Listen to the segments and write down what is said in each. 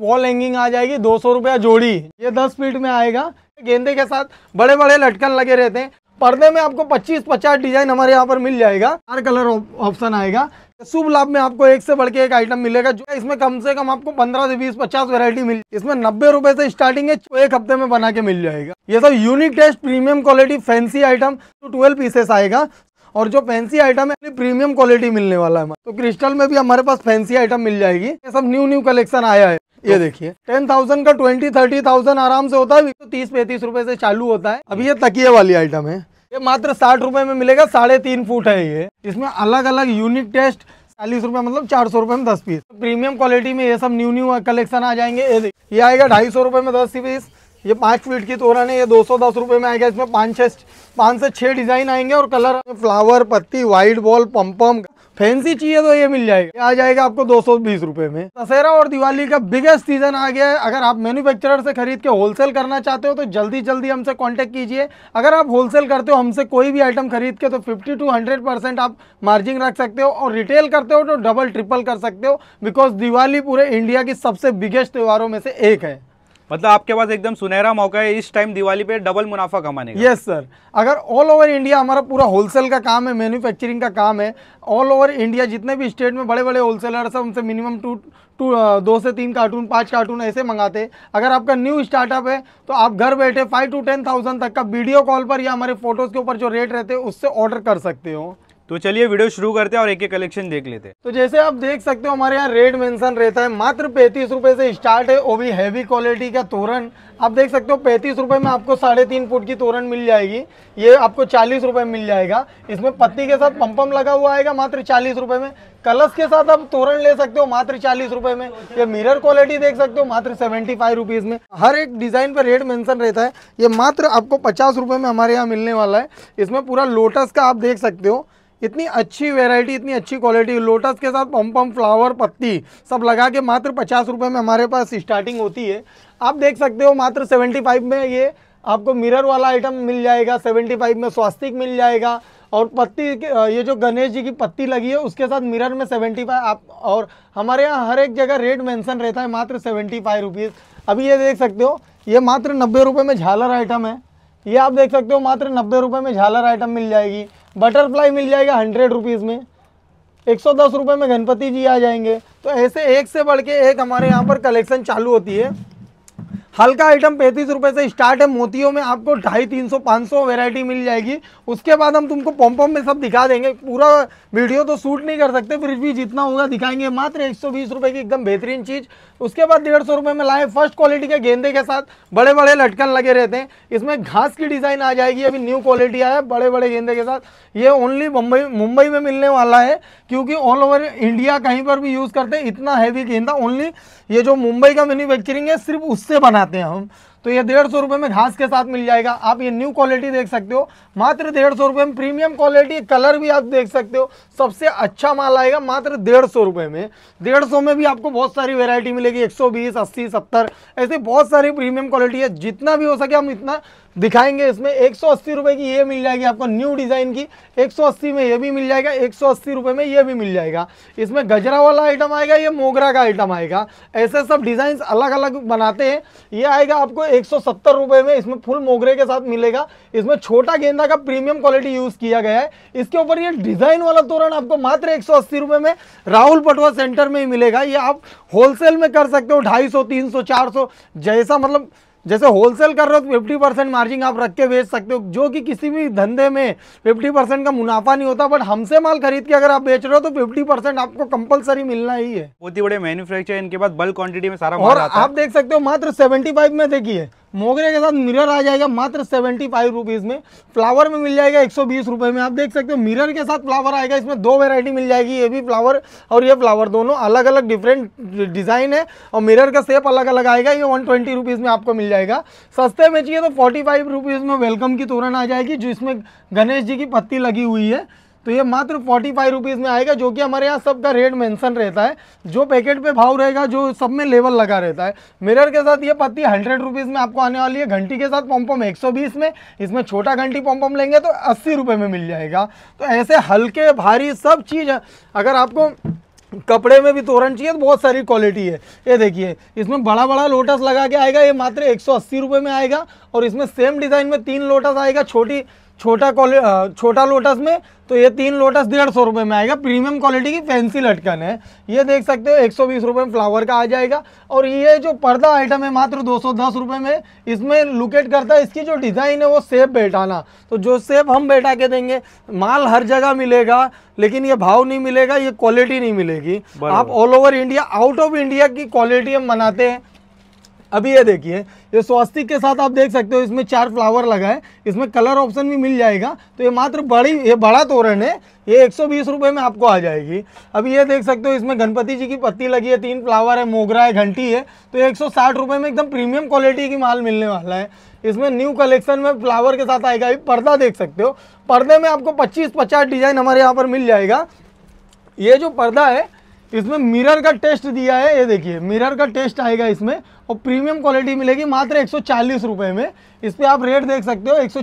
Wall hanging आ जाएगी दो सौ रुपया जोड़ी ये दस फीट में आएगा गेंदे के साथ बड़े बड़े लटकन लगे रहते हैं पर्दे में आपको 25-50 डिजाइन हमारे यहाँ पर मिल जाएगा हर कलर ऑप्शन आएगा शुभ लाभ में आपको एक से बढ़ के एक आइटम मिलेगा जो इसमें कम से कम आपको 15 से 20 50 वेरायटी मिल इसमें नब्बे रुपए से स्टार्टिंग है एक हफ्ते में बना के मिल जाएगा ये सब unique taste premium quality fancy item तो 12 पीसेस आएगा और जो फैंसी आइटम है प्रीमियम क्वालिटी मिलने वाला है तो क्रिस्टल में भी हमारे पास फैंसी आइटम मिल जाएगी ये सब न्यू न्यू कलेक्शन आया है ये देखिए टेन थाउजेंड का ट्वेंटी थर्टी थाउजेंड आराम से होता है तो तीस पैंतीस रुपए से चालू होता है अभी ये तकिए वाली आइटम है ये मात्र साठ रुपए में मिलेगा साढ़े तीन फुट है ये इसमें अलग अलग यूनिक टेस्ट चालीस रुपये मतलब चार सौ रूपये में दस पीस प्रीमियम क्वालिटी में ये सब न्यू न्यू कलेक्शन आ जाएंगे ये आएगा ढाई सौ रूपये में दस पीस ये पाँच फीट की तोरण है ये दो सौ दस रुपये में आएगा इसमें पाँच छः पाँच से छः डिज़ाइन आएंगे और कलर फ्लावर पत्ती वाइट बॉल पम्पम फैंसी चाहिए तो ये मिल जाएगा ये आ जाएगा आपको दो सौ बीस रुपये में दशहरा और दिवाली का बिगेस्ट सीजन आ गया है अगर आप मैन्युफैक्चरर से खरीद के होलसेल करना चाहते हो तो जल्दी जल्दी हमसे कांटेक्ट कीजिए अगर आप होलसेल करते हो हमसे कोई भी आइटम खरीद के तो फिफ्टी टू हंड्रेड परसेंट आप मार्जिन रख सकते हो और रिटेल करते हो तो डबल ट्रिपल कर सकते हो बिकॉज दिवाली पूरे इंडिया की सबसे बिगेस्ट त्योहारों में से एक है मतलब आपके पास एकदम सुनहरा मौका है इस टाइम दिवाली पे डबल मुनाफा कमाने का यस सर अगर ऑल ओवर इंडिया हमारा पूरा होलसेल का काम है मैन्युफैक्चरिंग का काम है ऑल ओवर इंडिया जितने भी स्टेट में बड़े बड़े होलसेलर सब उनसे मिनिमम टू टू दो से तीन कार्टून पाँच कार्टून ऐसे मंगाते अगर आपका न्यू स्टार्टअप है तो आप घर बैठे फाइव टू टेन थाउजेंड तक का वीडियो कॉल पर या हमारे फोटोज़ के ऊपर जो रेट रहते हैं उससे ऑर्डर कर सकते हो तो चलिए वीडियो शुरू करते हैं और एक एक कलेक्शन देख लेते हैं तो जैसे आप देख सकते हो हमारे यहाँ रेड मेंशन रहता है मात्र पैंतीस रुपए से स्टार्ट है वो भी हैवी क्वालिटी का तोरण आप देख सकते हो पैंतीस रुपए में आपको साढ़े तीन फुट की तोरण मिल जाएगी ये आपको चालीस रुपए मिल जाएगा इसमें पत्ती के साथ पंपम लगा हुआ आएगा मात्र चालीस रुपए में कलश के साथ आप तोरण ले सकते हो मात्र चालीस रुपए में ये मिरर क्वालिटी देख सकते हो मात्र सेवेंटी फाइव रुपीज में हर एक डिजाइन पर रेट मेंशन रहता है ये मात्र आपको पचास रुपए में हमारे यहाँ मिलने वाला है इसमें पूरा लोटस का आप देख सकते हो इतनी अच्छी वेराइटी इतनी अच्छी क्वालिटी लोटस के साथ पम पम फ्लावर पत्ती सब लगा के मात्र पचास रुपये में हमारे पास स्टार्टिंग होती है आप देख सकते हो मात्र सेवेंटी फाइव में ये आपको मिरर वाला आइटम मिल जाएगा सेवेंटी फाइव में स्वास्तिक मिल जाएगा और पत्ती ये जो गणेश जी की पत्ती लगी है उसके साथ मिरर में सेवेंटी फाइव आप और हमारे यहाँ हर एक जगह रेट मेंशन रहता है मात्र सेवेंटी फाइव रुपीज़ अभी ये देख सकते हो ये मात्र नब्बे रुपये में झालर आइटम है ये आप देख सकते हो मात्र नब्बे रुपये में झालर आइटम मिल जाएगी बटरफ्लाई मिल जाएगा हंड्रेड रुपीज़ में एक सौ दस रुपये में गणपति जी आ जाएंगे तो ऐसे एक से बढ़ के एक हमारे यहाँ पर कलेक्शन चालू होती है हल्का आइटम पैंतीस रुपये से स्टार्ट है मोतियों में आपको ढाई तीन सौ पाँच सौ वेराइटी मिल जाएगी उसके बाद हम तुमको पम्पम में सब दिखा देंगे पूरा वीडियो तो शूट नहीं कर सकते फिर भी जितना होगा दिखाएंगे मात्र एक सौ बीस रुपये की एकदम बेहतरीन चीज़ उसके बाद डेढ़ सौ रुपये में लाए फर्स्ट क्वालिटी के गेंदे के साथ बड़े बड़े लटकन लगे रहते हैं इसमें घास की डिज़ाइन आ जाएगी अभी न्यू क्वालिटी आया बड़े बड़े गेंदे के साथ ये ओनली मुंबई मुंबई में मिलने वाला है क्योंकि ऑल ओवर इंडिया कहीं पर भी यूज़ करते हैं इतना हैवी गेंदा ओनली ये जो मुंबई का मैन्युफैक्चरिंग है सिर्फ उससे बनाता खाते हैं हम तो ये डेढ़ सौ रुपये में घास के साथ मिल जाएगा आप ये न्यू क्वालिटी देख सकते हो मात्र डेढ़ सौ रुपये में प्रीमियम क्वालिटी कलर भी आप देख सकते हो सबसे अच्छा माल आएगा मात्र डेढ़ सौ रुपये में डेढ़ सौ में भी आपको बहुत सारी वेरायटी मिलेगी एक सौ बीस अस्सी सत्तर ऐसे बहुत सारी प्रीमियम क्वालिटी है जितना भी हो सके हम इतना दिखाएंगे इसमें एक सौ की ये मिल जाएगी आपको न्यू डिज़ाइन की 180 में ये भी मिल जाएगा एक सौ में ये भी मिल जाएगा इसमें गजरा वाला आइटम आएगा ये मोगरा का आइटम आएगा ऐसे सब डिज़ाइन अलग अलग बनाते हैं ये आएगा आपको एक सौ में इसमें फुल मोगरे के साथ मिलेगा इसमें छोटा गेंदा का प्रीमियम क्वालिटी यूज़ किया गया है इसके ऊपर ये डिज़ाइन वाला तोरण आपको मात्र एक सौ में राहुल पटवा सेंटर में ही मिलेगा ये आप होलसेल में कर सकते हो ढाई सौ तीन सौ चार सौ जैसा मतलब जैसे होलसेल कर रहे हो तो फिफ्टी परसेंट मार्जिन आप रख के बेच सकते हो जो कि किसी भी धंधे में फिफ्टी परसेंट का मुनाफा नहीं होता बट हमसे माल खरीद के अगर आप बेच रहे हो तो फिफ्टी परसेंट आपको कंपलसरी मिलना ही है बहुत ही बड़े मैन्युफैक्चर इनके पास बल्क क्वांटिटी में सारा और आप देख सकते हो मात्र सेवेंटी में देखिए मोगरे के साथ मिरर आ जाएगा मात्र सेवेंटी फाइव रुपीज़ में फ्लावर में मिल जाएगा एक सौ बीस रुपये में आप देख सकते हो मिरर के साथ फ्लावर आएगा इसमें दो वेरायटी मिल जाएगी ये भी फ्लावर और ये फ्लावर दोनों अलग अलग डिफरेंट डिज़ाइन है और मिरर का सेप अलग अलग आएगा ये वन ट्वेंटी रुपीज़ में आपको मिल जाएगा सस्ते में चाहिए तो फोर्टी फाइव रुपीज़ में वेलकम की तोरण आ जाएगी जिसमें गणेश जी की पत्ती लगी हुई है तो ये मात्र फोर्टी फाइव रुपीज़ में आएगा जो कि हमारे यहाँ सबका रेट मेंशन रहता है जो पैकेट पे भाव रहेगा जो सब में लेवल लगा रहता है मिरर के साथ ये पत्ती हंड्रेड रुपीज़ में आपको आने वाली है घंटी के साथ पम्पम एक सौ बीस में इसमें छोटा घंटी पम्पम लेंगे तो अस्सी रुपये में मिल जाएगा तो ऐसे हल्के भारी सब चीज़ अगर आपको कपड़े में भी तोरण चाहिए तो बहुत सारी क्वालिटी है ये देखिए इसमें बड़ा बड़ा लोटस लगा के आएगा ये मात्र एक सौ में आएगा और इसमें सेम डिज़ाइन में तीन लोटस आएगा छोटी छोटा छोटा लोटस में तो ये तीन लोटस डेढ़ सौ रुपये में आएगा प्रीमियम क्वालिटी की फैंसी लटकन है ये देख सकते हो एक सौ बीस रुपये में फ्लावर का आ जाएगा और ये जो पर्दा आइटम है मात्र दो सौ दस रुपये में इसमें लुकेट करता है इसकी जो डिज़ाइन है वो सेब बैठाना तो जो सेब हम बैठा के देंगे माल हर जगह मिलेगा लेकिन ये भाव नहीं मिलेगा ये क्वालिटी नहीं मिलेगी आप all over India out of India की क्वालिटी हम मनाते हैं अभी ये देखिए ये स्वास्तिक के साथ आप देख सकते हो इसमें चार फ्लावर लगा है इसमें कलर ऑप्शन भी मिल जाएगा तो ये मात्र बड़ी ये बड़ा तोरण है ये एक सौ में आपको आ जाएगी अभी ये देख सकते हो इसमें गणपति जी की पत्ती लगी है तीन फ्लावर है मोगरा है घंटी है तो एक सौ में एकदम प्रीमियम क्वालिटी की माल मिलने वाला है इसमें न्यू कलेक्शन में फ्लावर के साथ आएगा अभी पर्दा देख सकते हो पर्दे में आपको पच्चीस पचास डिजाइन हमारे यहाँ पर मिल जाएगा ये जो पर्दा है इसमें मिरर का टेस्ट दिया है ये देखिए मिरर का टेस्ट आएगा इसमें और प्रीमियम क्वालिटी मिलेगी मात्र एक सौ में इस पर आप रेट देख सकते हो एक सौ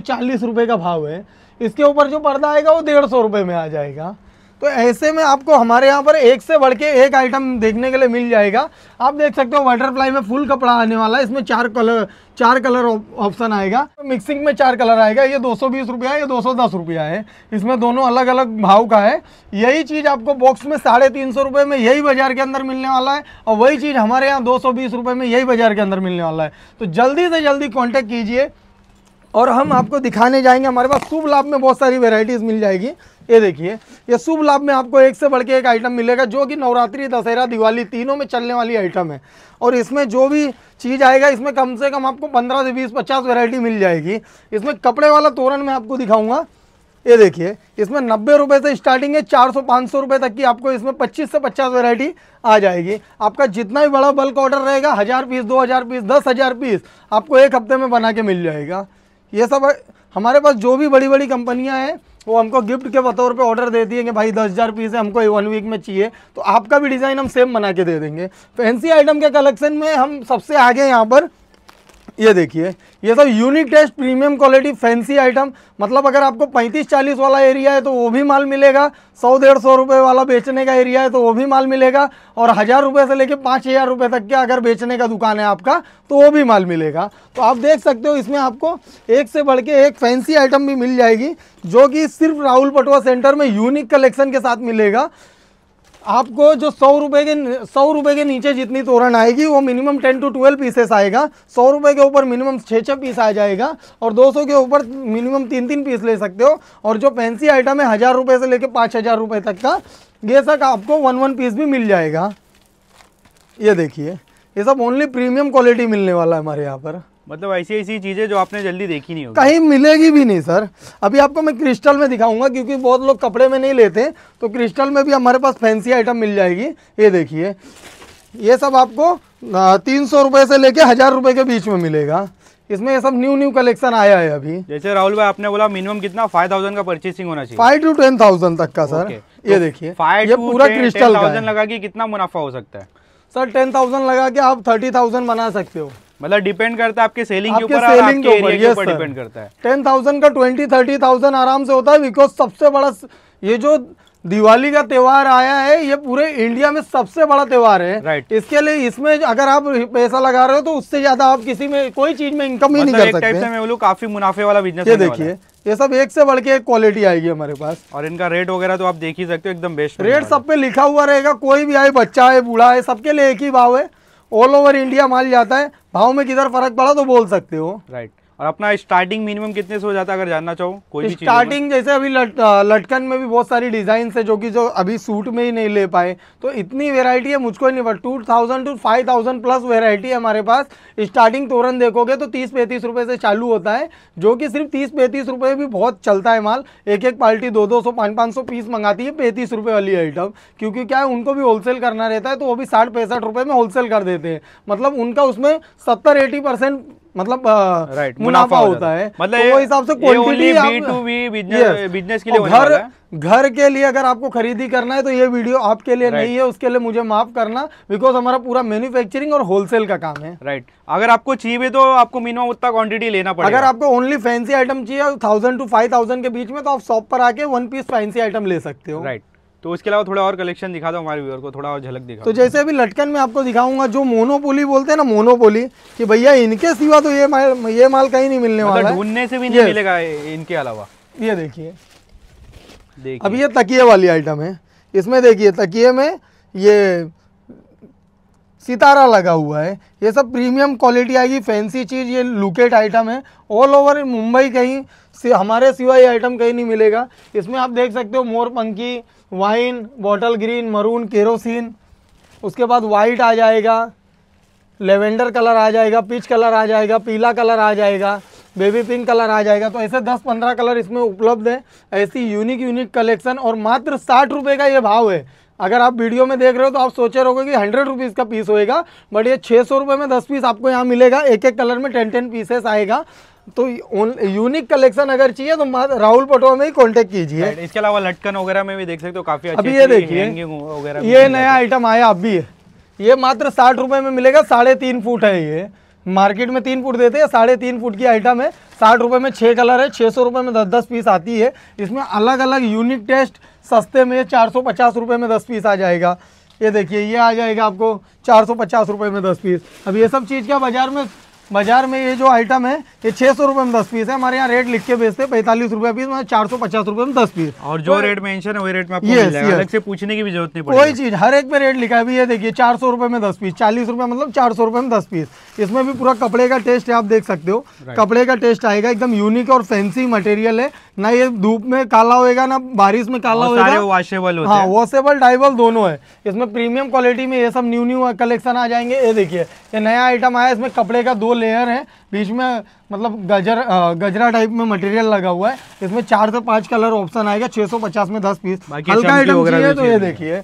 का भाव है इसके ऊपर जो पर्दा आएगा वो डेढ़ सौ में आ जाएगा तो ऐसे में आपको हमारे यहाँ पर एक से बढ़ के एक आइटम देखने के लिए मिल जाएगा आप देख सकते हो बटरफ्लाई में फुल कपड़ा आने वाला है इसमें चार कलर चार कलर ऑप्शन आएगा मिक्सिंग में चार कलर आएगा ये दो सौ बीस रुपया है ये दो सौ दस रुपया है इसमें दोनों अलग अलग भाव का है यही चीज़ आपको बॉक्स में साढ़े तीन सौ रुपये में यही बाज़ार के अंदर मिलने वाला है और वही चीज़ हमारे यहाँ दो सौ बीस रुपये में यही बाज़ार के अंदर मिलने वाला है तो जल्दी से जल्दी कॉन्टैक्ट कीजिए और हम आपको दिखाने जाएंगे हमारे पास शुभ लाभ में बहुत सारी वेराइटीज़ मिल जाएगी ये देखिए ये शुभ लाभ में आपको एक से बढ़ के एक आइटम मिलेगा जो कि नवरात्रि दशहरा दिवाली तीनों में चलने वाली आइटम है और इसमें जो भी चीज़ आएगा इसमें कम से कम आपको पंद्रह से बीस पचास वेरायटी मिल जाएगी इसमें कपड़े वाला तोरण मैं आपको दिखाऊँगा ये देखिए इसमें नब्बे रुपये से स्टार्टिंग है चार सौ पाँच सौ रुपये तक की आपको इसमें पच्चीस से पचास वेरायटी आ जाएगी आपका जितना भी बड़ा बल्क ऑर्डर रहेगा हज़ार पीस दो हज़ार पीस दस हज़ार पीस आपको एक हफ्ते में बना के मिल जाएगा ये सब हमारे पास जो भी बड़ी बड़ी कंपनियां हैं वो हमको गिफ्ट के बतौर पे ऑर्डर दे दिए कि भाई दस हज़ार पीस है हमको वन वीक में चाहिए तो आपका भी डिज़ाइन हम सेम बना के दे देंगे फैंसी आइटम के कलेक्शन में हम सबसे आगे यहाँ पर ये देखिए ये सब unique taste premium quality fancy item मतलब अगर आपको 35-40 वाला एरिया है तो वो भी माल मिलेगा सौ डेढ़ सौ रुपये वाला बेचने का एरिया है तो वो भी माल मिलेगा और हज़ार रुपये से लेके पाँच हज़ार रुपये तक के अगर बेचने का दुकान है आपका तो वो भी माल मिलेगा तो आप देख सकते हो इसमें आपको एक से बढ़ के एक फैंसी आइटम भी मिल जाएगी जो कि सिर्फ राहुल पटवा सेंटर में यूनिक कलेक्शन के साथ मिलेगा आपको जो सौ रुपये के सौ रुपये के नीचे जितनी तोरण आएगी वो minimum ten to twelve pieces आएगा सौ रुपये के ऊपर मिनिमम छः छः पीस आ जाएगा और दो सौ के ऊपर मिनिमम तीन तीन पीस ले सकते हो और जो फैंसी आइटम है हज़ार रुपये से लेकर पाँच हज़ार रुपये तक का ये सब आपको वन वन पीस भी मिल जाएगा ये देखिए ये सब ओनली प्रीमियम क्वालिटी मिलने वाला है हमारे यहाँ पर मतलब ऐसी ऐसी चीज़ें जो आपने जल्दी देखी नहीं होगी कहीं मिलेगी भी नहीं सर अभी आपको मैं क्रिस्टल में दिखाऊंगा क्योंकि बहुत लोग कपड़े में नहीं लेते तो क्रिस्टल में भी हमारे पास फैंसी आइटम मिल जाएगी ये देखिए ये सब आपको तीन सौ रुपये से लेके हज़ार रुपए के बीच में मिलेगा इसमें ये सब न्यू न्यू कलेक्शन आया है अभी जैसे राहुल भाई आपने बोला मिनिमम कितना फाइव थाउजेंड का परचेसिंग होना चाहिए फाइव टू टेन थाउजेंड तक का सर ये तो देखिए फाइव पूरा क्रिस्टल थाउजेंड लगा के कितना मुनाफा हो सकता है सर टेन थाउजेंड लगा के आप थर्टी थाउजेंड बना सकते हो मतलब डिपेंड करता है आपके सेलिंग के ऊपर सेलिंग के ऊपर डिपेंड करता है टेन थाउजेंड का ट्वेंटी थर्टी थाउजेंड आराम से होता है बिकॉज सबसे बड़ा ये जो दिवाली का त्यौहार आया है ये पूरे इंडिया में सबसे बड़ा त्यौहार है right. इसके लिए इसमें अगर आप पैसा लगा रहे हो तो उससे ज्यादा आप किसी में कोई चीज में इनकम ही मतलब नहीं कर सकते से मैं काफी मुनाफे वाला बिजनेस ये देखिए ये सब एक से बढ़ के एक क्वालिटी आएगी हमारे पास और इनका रेट वगैरह तो आप देख ही सकते हो एकदम बेस्ट रेट सब पे लिखा हुआ रहेगा कोई भी आए बच्चा है बूढ़ा है सबके लिए एक ही भाव है ऑल ओवर इंडिया माल जाता है भाव में किधर फर्क पड़ा तो बोल सकते हो राइट और अपना स्टार्टिंग मिनिमम कितने से हो जाता है अगर जानना चाहो कोई स्टार्टिंग जैसे अभी लट, लटकन में भी बहुत सारी डिजाइन है जो कि जो अभी सूट में ही नहीं ले पाए तो इतनी वेरायटी है मुझको नहीं पता two thousand to five thousand plus variety है हमारे पास स्टार्टिंग तोरण देखोगे तो तीस पैंतीस रुपये से चालू होता है जो कि सिर्फ तीस पैंतीस रुपये भी बहुत चलता है माल एक एक पार्टी दो दो सौ पाँच पाँच सौ पीस मंगाती है पैंतीस रुपये वाली आइटम क्योंकि क्या है उनको भी होलसेल करना रहता है तो वो भी साठ पैंसठ रुपये में होलसेल कर देते हैं मतलब उनका उसमें सत्तर एटी परसेंट मतलब right, मुनाफा होता है मतलब तो वो हिसाब से quantity B to B business business के लिए घर घर के लिए अगर आपको खरीदी करना है तो ये वीडियो आपके लिए right. नहीं है उसके लिए मुझे माफ करना बिकॉज हमारा पूरा मैन्युफैक्चरिंग और होलसेल का काम है राइट right. अगर आपको चाहिए तो आपको मिनिमम उतना क्वांटिटी लेना पड़ेगा अगर आपको ओनली फैंसी आइटम चाहिए थाउजेंड टू फाइव थाउजेंड के बीच में तो आप शॉप पर आके वन पीस फैंसी आइटम ले सकते हो राइट तो उसके अलावा थोड़ा और कलेक्शन दिखा दो हमारे व्यूअर को थोड़ा और झलक दिखा तो जैसे अभी लटकन में आपको दिखाऊंगा जो मोनोपोली बोलते हैं ना मोनोपोली कि भैया इनके सिवा तो ये माल ये माल कहीं नहीं मिलने मतलब वाला ढूंढने से भी नहीं मिलेगा इनके अलावा ये देखिए अब ये तकिए वाली आइटम है इसमें देखिए तकिए में ये सितारा लगा हुआ है ये सब प्रीमियम क्वालिटी आएगी फैंसी चीज़ ये लुकेट आइटम है ऑल ओवर मुंबई कहीं हमारे सिवा ये आइटम कहीं नहीं मिलेगा इसमें आप देख सकते हो मोर पंखी wine bottle green maroon kerosene उसके बाद वाइट आ जाएगा लेवेंडर कलर आ जाएगा पिच कलर आ जाएगा पीला कलर आ जाएगा बेबी पिंक कलर आ जाएगा तो ऐसे 10-15 कलर इसमें उपलब्ध है ऐसी यूनिक यूनिक कलेक्शन और मात्र साठ रुपये का ये भाव है अगर आप वीडियो में देख रहे हो तो आप सोचे रहोगे कि हंड्रेड रुपीज़ का पीस होएगा बट ये छः सौ रुपये में दस पीस आपको यहाँ मिलेगा एक एक कलर में टेन टेन पीसेस आएगा तो यूनिक कलेक्शन अगर चाहिए तो राहुल पटवा में ही कांटेक्ट कीजिए इसके अलावा लटकन वगैरह में भी देख सकते हो काफी अभी ये देखिए ये नया आइटम आया अब भी ये मात्र साठ रुपए में मिलेगा साढ़े तीन फुट है ये मार्केट में तीन फुट देते हैं साढ़े तीन फुट की आइटम है साठ रुपए में छह कलर है छह सौ रुपए में दस दस पीस आती है इसमें अलग अलग यूनिक टेस्ट सस्ते में चार सौ पचास रुपए में दस पीस आ जाएगा ये देखिए ये आ जाएगा आपको चार सौ पचास रुपए में दस पीस अब ये सब चीज़ क्या बाज़ार में बाजार में ये जो आइटम है ये छह सौ रुपए में दस पीस है हमारे यहाँ रेट लिख के बेचते हैं पैंतालीस रुपये पीस मतलब चार सौ पचास रुपए में दस पीस और जो रेट तो मेंशन है वही रेट में आपको अलग से पूछने की भी जरूरत नहीं कोई चीज हर एक में रेट लिखा है ये देखिए चार सौ रुपए में दस पीस चालीस रुपए मतलब चार सौ रुपए में दस पीस इसमें भी पूरा कपड़े का टेस्ट है आप देख सकते हो कपड़े का टेस्ट आएगा एकदम यूनिक और फैंसी मटेरियल है ना ये धूप में काला होएगा ना बारिश में काला होएगा वॉशेबल हाँ वॉशेबल डाइबल दोनों है इसमें प्रीमियम क्वालिटी में ये सब न्यू न्यू कलेक्शन आ जाएंगे ये देखिए ये नया आइटम आया इसमें कपड़े का दो लेयर है बीच में मतलब गजर गजरा टाइप में मटेरियल लगा हुआ है इसमें चार से पांच कलर ऑप्शन आएगा पचास में दस पीस हल्का आइटम तो ये देखिए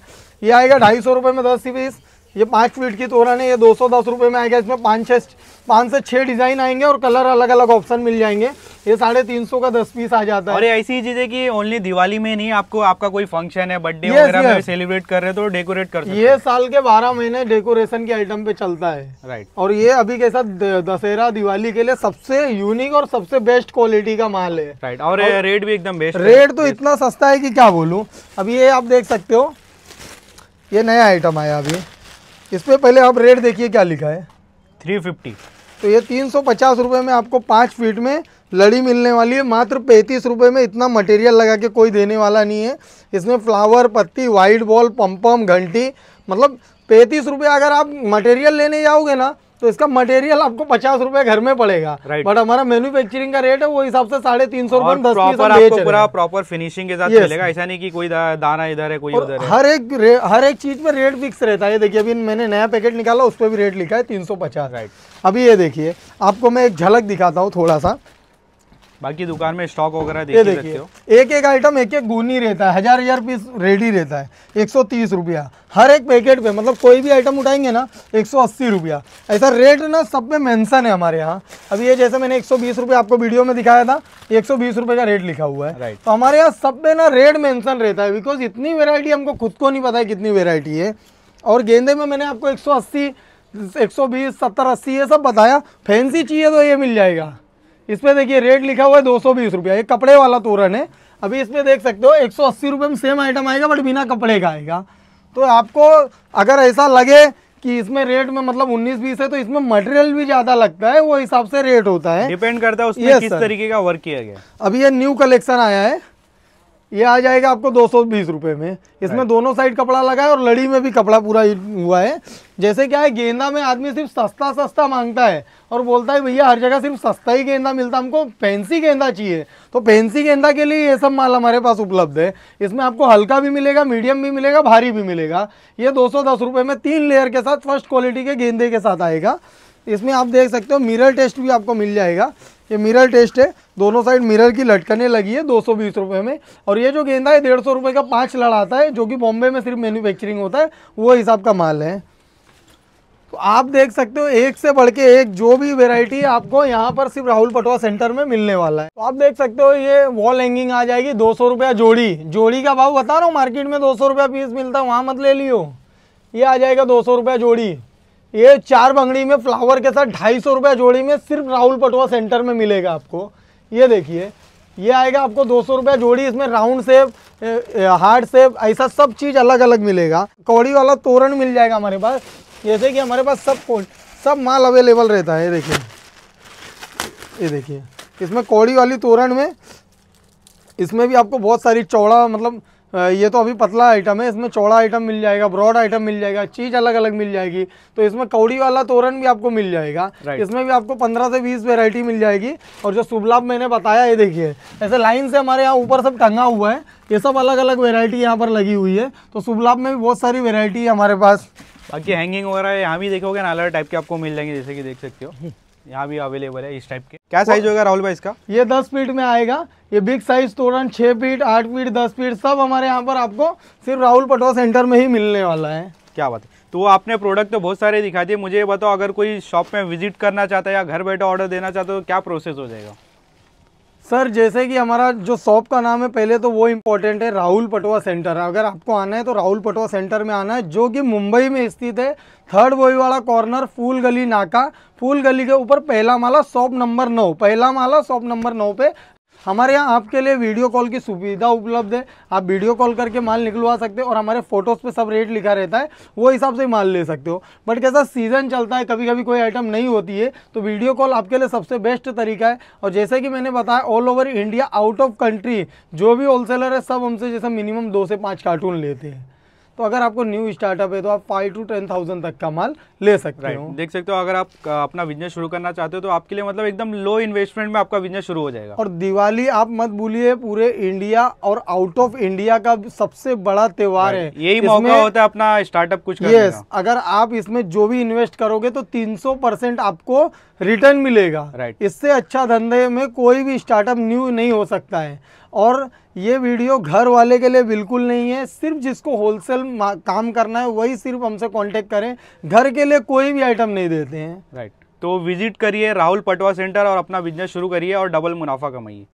ये आएगा ढाई सौ में दस पीस ये पाँच फीट की तोरण है ये दो सौ दस रुपये में आएगा इसमें पाँच छः पाँच से छः डिज़ाइन आएंगे और कलर अलग अलग ऑप्शन मिल जाएंगे ये साढ़े तीन सौ का दस पीस आ जाता है और ऐसी है कि ओनली दिवाली में नहीं आपको आपका कोई फंक्शन है बर्थडे वगैरह में सेलिब्रेट कर रहे तो डेकोरेट कर ये साल के बारह महीने डेकोरेशन के आइटम पे चलता है राइट और ये अभी कैसा दशहरा दिवाली के लिए सबसे यूनिक और सबसे बेस्ट क्वालिटी का माल है राइट और, रेट भी एकदम बेस्ट रेट तो इतना सस्ता है कि क्या बोलूँ अभी ये आप देख सकते हो ये नया आइटम आया अभी इस पर पहले आप रेट देखिए क्या लिखा है थ्री फिफ्टी तो ये तीन सौ पचास रुपये में आपको पाँच फीट में लड़ी मिलने वाली है मात्र पैंतीस रुपये में इतना मटेरियल लगा के कोई देने वाला नहीं है इसमें फ्लावर पत्ती वाइट बॉल पम्पम घंटी मतलब पैंतीस रुपये अगर आप मटेरियल लेने जाओगे ना तो इसका मटेरियल आपको पचास रुपए घर में पड़ेगा right. बट हमारा मैन्युफैक्चरिंग का रेट है वो हिसाब से साढ़े तीन सौ रूपये प्रॉपर फिनिशिंग के साथ चलेगा ऐसा नहीं कि कोई दा, दाना इधर है कोई उधर हर एक हर एक चीज में रेट फिक्स रहता है देखिए अभी मैंने नया पैकेट निकाला उस पर भी रेट लिखा है तीन सौ पचास राइट अभी ये देखिए आपको मैं एक झलक दिखाता हूँ थोड़ा सा बाकी दुकान में स्टॉक वगैरह देखिए देखिए एक एक आइटम एक एक गुनी रहता है हजार हजार पीस रेडी रहता है एक सौ तीस रुपया हर एक पैकेट पे मतलब कोई भी आइटम उठाएंगे ना एक सौ अस्सी रुपया ऐसा रेट ना सब में मेंशन है हमारे यहाँ अब ये जैसे मैंने एक सौ बीस रुपये आपको वीडियो में दिखाया था एक सौ बीस रुपये का रेट लिखा हुआ है तो हमारे यहाँ सब में ना रेट मैंसन रहता है बिकॉज इतनी वेरायटी हमको खुद को नहीं पता है कितनी वेरायटी है और गेंदे में मैंने आपको एक सौ अस्सी एक सौ बीस सत्तर अस्सी ये सब बताया फैंसी चाहिए तो ये मिल जाएगा इस पर देखिए रेट लिखा हुआ है दो सौ बीस रुपया कपड़े वाला तोरण है अभी इसमें देख सकते हो एक सौ अस्सी रुपये में सेम आइटम आएगा बट बिना कपड़े का आएगा तो आपको अगर ऐसा लगे कि इसमें रेट में मतलब 19 बीस है तो इसमें मटेरियल भी ज्यादा लगता है वो हिसाब से रेट होता है डिपेंड करता है उसमें किस तरीके का वर्क किया गया अभी ये न्यू कलेक्शन आया है ये आ जाएगा आपको दो सौ बीस रुपये में इसमें दोनों साइड कपड़ा लगा है और लड़ी में भी कपड़ा पूरा हुआ है जैसे क्या है गेंदा में आदमी सिर्फ सस्ता सस्ता मांगता है और बोलता है भैया हर जगह सिर्फ सस्ता ही गेंदा मिलता है हमको फैंसी गेंदा चाहिए तो फैंसी गेंदा के लिए ये सब माल हमारे पास उपलब्ध है इसमें आपको हल्का भी मिलेगा मीडियम भी मिलेगा भारी भी मिलेगा ये दो सौ में तीन लेयर के साथ फर्स्ट क्वालिटी के गेंदे के साथ आएगा इसमें आप देख सकते हो मिरल टेस्ट भी आपको मिल जाएगा ये मिरल टेस्ट है दोनों साइड मिरर की लटकने लगी है दो सौ में और ये जो गेंदा है डेढ़ सौ का पाँच लड़ाता है जो कि बॉम्बे में सिर्फ मैन्युफैक्चरिंग होता है वो हिसाब का माल है तो आप देख सकते हो एक से बढ़ के एक जो भी वेराइटी आपको यहाँ पर सिर्फ राहुल पटवा सेंटर में मिलने वाला है तो आप देख सकते हो ये वॉल हैंगिंग आ जाएगी दो सौ रुपया जोड़ी जोड़ी का भाव बता रहा हूँ मार्केट में दो सौ रुपया पीस मिलता है वहाँ मत ले लियो ये आ जाएगा दो सौ रुपया जोड़ी ये चार बंगड़ी में फ्लावर के साथ ढाई सौ रुपया जोड़ी में सिर्फ राहुल पटवा सेंटर में मिलेगा आपको ये देखिए ये आएगा आपको दो सौ रुपया जोड़ी इसमें राउंड सेब हार्ड सेप ऐसा सब चीज़ अलग अलग मिलेगा कौड़ी वाला तोरण मिल जाएगा हमारे पास जैसे कि हमारे पास सब सब माल अवेलेबल रहता है ये देखिए ये देखिए इसमें कौड़ी वाली तोरण में इसमें भी आपको बहुत सारी चौड़ा मतलब ये तो अभी पतला आइटम है इसमें चौड़ा आइटम मिल जाएगा ब्रॉड आइटम मिल जाएगा चीज़ अलग अलग मिल जाएगी तो इसमें कौड़ी वाला तोरण भी आपको मिल जाएगा इसमें भी आपको पंद्रह से बीस वेरायटी मिल जाएगी और जो सुबलाभ मैंने बताया ये देखिए ऐसे लाइन से हमारे यहाँ ऊपर सब टंगा हुआ है ये सब अलग अलग वेरायटी यहाँ पर लगी हुई है तो सुबलाभ में भी बहुत सारी वेरायटी है हमारे पास बाकी हैंगिंग वगैरह यहाँ भी देखोगे ना अलग टाइप के आपको मिल जाएंगे जैसे कि देख सकते हो यहाँ भी अवेलेबल है इस टाइप के क्या साइज होगा राहुल भाई इसका ये दस फीट में आएगा ये बिग साइज तोरण छह फीट आठ फीट दस फीट सब हमारे यहाँ पर आपको सिर्फ राहुल पटवा सेंटर में ही मिलने वाला है क्या बात है तो आपने प्रोडक्ट तो बहुत सारे दिखा दिए मुझे ये बताओ अगर कोई शॉप में विजिट करना चाहता है या घर बैठे ऑर्डर देना चाहता है तो क्या प्रोसेस हो जाएगा सर जैसे कि हमारा जो शॉप का नाम है पहले तो वो इम्पोर्टेंट है राहुल पटवा सेंटर अगर आपको आना है तो राहुल पटवा सेंटर में आना है जो कि मुंबई में स्थित है थर्ड वाला कॉर्नर फूल गली नाका फूल गली के ऊपर पहला माला शॉप नंबर नौ पहला माला शॉप नंबर नौ पे हमारे यहाँ आपके लिए वीडियो कॉल की सुविधा उपलब्ध है आप वीडियो कॉल करके माल निकलवा सकते हो और हमारे फोटोज़ पे सब रेट लिखा रहता है वो हिसाब से माल ले सकते हो बट कैसा सीज़न चलता है कभी कभी कोई आइटम नहीं होती है तो वीडियो कॉल आपके लिए सबसे बेस्ट तरीका है और जैसे कि मैंने बताया all over India out of country जो भी होलसेलर है सब हमसे जैसे मिनिमम दो से पाँच कार्टून लेते हैं तो अगर आपको न्यू स्टार्टअप है तो आप फाइव टू टेन थाउजेंड तक का माल ले सकते हो देख सकते हो अगर आप अपना बिजनेस शुरू करना चाहते हो तो आपके लिए मतलब एकदम लो इन्वेस्टमेंट में आपका बिजनेस शुरू हो जाएगा और दिवाली आप मत भूलिए पूरे इंडिया और आउट ऑफ इंडिया का सबसे बड़ा त्योहार है यही मौका होता है अपना स्टार्टअप कुछ ये yes, अगर आप इसमें जो भी इन्वेस्ट करोगे तो तीन परसेंट आपको रिटर्न मिलेगा राइट इससे अच्छा धंधे में कोई भी स्टार्टअप न्यू नहीं हो सकता है और ये वीडियो घर वाले के लिए बिल्कुल नहीं है सिर्फ जिसको होलसेल काम करना है वही सिर्फ हमसे कांटेक्ट करें घर के लिए कोई भी आइटम नहीं देते हैं राइट right. तो विजिट करिए राहुल पटवा सेंटर और अपना बिजनेस शुरू करिए और डबल मुनाफा कमाइए